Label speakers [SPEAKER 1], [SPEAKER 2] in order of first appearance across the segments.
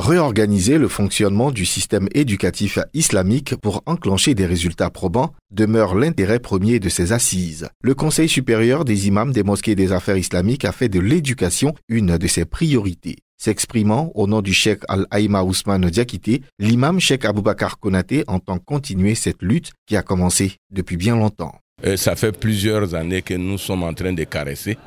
[SPEAKER 1] Réorganiser le fonctionnement du système éducatif islamique pour enclencher des résultats probants demeure l'intérêt premier de ces assises. Le Conseil supérieur des imams des mosquées des affaires islamiques a fait de l'éducation une de ses priorités. S'exprimant au nom du cheikh Al-Aïma Ousmane Diakité, l'imam cheikh Aboubakar Konaté entend continuer cette lutte qui a commencé depuis bien longtemps.
[SPEAKER 2] Euh, ça fait plusieurs années que nous sommes en train de caresser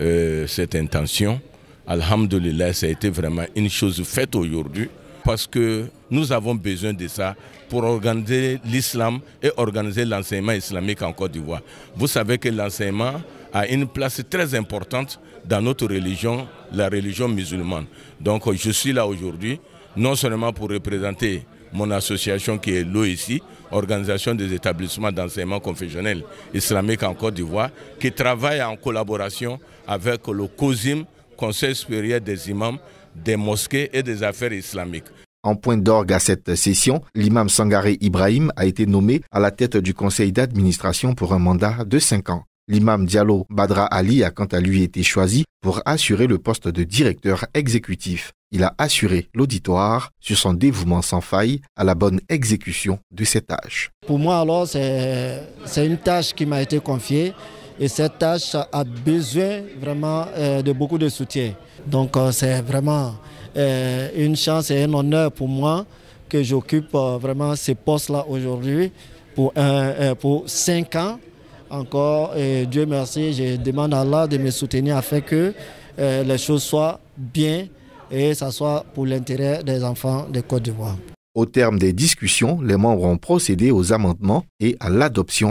[SPEAKER 2] euh, cette intention Alhamdulillah, ça a été vraiment une chose faite aujourd'hui parce que nous avons besoin de ça pour organiser l'islam et organiser l'enseignement islamique en Côte d'Ivoire. Vous savez que l'enseignement a une place très importante dans notre religion, la religion musulmane. Donc je suis là aujourd'hui, non seulement pour représenter mon association qui est l'OIC, Organisation des établissements d'enseignement confessionnel islamique en Côte d'Ivoire, qui travaille en collaboration avec le COSIM, Conseil supérieur des imams, des mosquées et des affaires islamiques.
[SPEAKER 1] En point d'orgue à cette session, l'imam Sangaré Ibrahim a été nommé à la tête du conseil d'administration pour un mandat de 5 ans. L'imam Diallo Badra Ali a quant à lui été choisi pour assurer le poste de directeur exécutif. Il a assuré l'auditoire sur son dévouement sans faille à la bonne exécution de cette tâche.
[SPEAKER 3] Pour moi alors, c'est une tâche qui m'a été confiée. Et cette tâche a besoin vraiment euh, de beaucoup de soutien. Donc euh, c'est vraiment euh, une chance et un honneur pour moi que j'occupe vraiment ce poste-là aujourd'hui pour, pour cinq ans encore. Et Dieu merci, je demande à Allah de me soutenir afin que les choses soient bien et ce soit pour l'intérêt des enfants de Côte d'Ivoire.
[SPEAKER 1] Au terme des discussions, les membres ont procédé aux amendements et à l'adoption